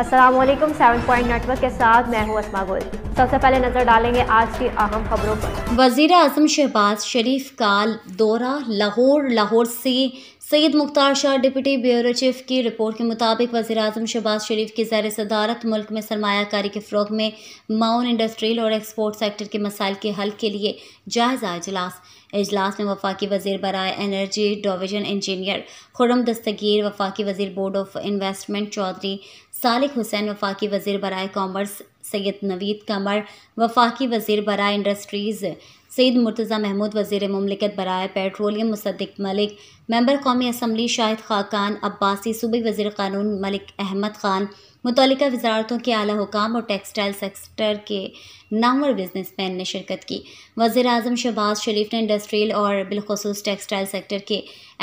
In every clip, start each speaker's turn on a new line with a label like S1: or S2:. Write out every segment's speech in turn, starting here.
S1: Aslam seven point network के साथ मैं हूँ असमा गोल सबसे पहले नजर डालेंगे आज की अहम खबरों पर
S2: वजीर अजम शहबाज शरीफ का दौरा लाहौर लाहौर से Syed Mukhtar Shah deputy bureau chief की रिपोर्ट के मुताबिक वजी अजम शहबाज शरीफ की जैर सदारत मुल्क में सरमाकारी के फ़रोग में माउन इंडस्ट्रियल और एक्सपोर्ट सेक्टर के मसाइल के हल के लिए जायज़ा अजलास अजलास में वफाकी वजीर बरए energy division engineer Khurram Dastgir वफाकी वजीर board of investment Chaudhry Salik Hussain वफाकी वजीर बरए कामर्स सैयद नवीद कमर वफाकी वजीर बरा इंडस्ट्रीज़ सैद मुर्तज़ा महमूद वजीर ममलिकत बरए पेट्रोलियम मुसदक मलिक मेंबर कौमी असम्बली शाहिद खाकान अब्बासी सूबे वजीर कानून मलिक अहमद खान मुतल वजारतों के अली हुकाम और टेक्सटाइल सेक्टर के नामवर मैन ने शिरकत की वजे अजम शहबाज शरीफ ने इंडस्ट्रियल और बिलखसूस टेक्सटाइल सेक्टर के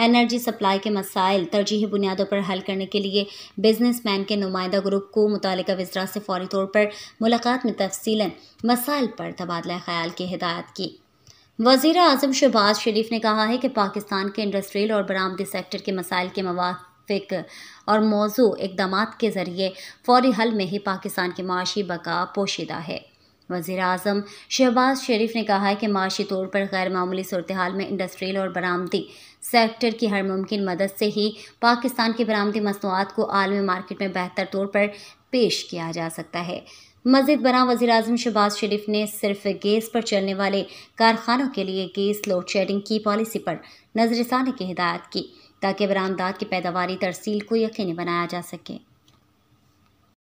S2: एनर्जी सप्लाई के मसाइल तरजीही बुनियादों पर हल करने के लिए मैन के नुमाइंदा ग्रुप को मुतल वजरा से फौरी तौर पर मुलाकात में तफसीला मसाइल पर तबादला ख्याल की हिदायत की वजीर अजम शहबाज शरीफ ने कहा है कि पाकिस्तान के इंडस्ट्रियल और बरामदी सेक्टर के मसाइल के मवाद फिक्र और मौजू इकदाम के ज़रिए फौरी हल में ही पाकिस्तान की माशी बका पोशीदा है वज़ी अजम शहबाज शरीफ ने कहा है कि माशी तौर पर गैर मामूली सूरत हाल में इंडस्ट्रियल और बरामदी सेक्टर की हर मुमकिन मदद से ही पाकिस्तान की बरामदी मसनूआत को आलमी मार्केट में बेहतर तौर पर पेश किया जा सकता है मजीद बना वजी अजम शहबाज शरीफ ने सिर्फ गैस पर चलने वाले कारखानों के लिए गैस लोड शेडिंग की पॉलिसी पर नजरसानी की हिदायत की ताकि बरामदाद की पैदावार तरसील को यकीनी बनाया जा सके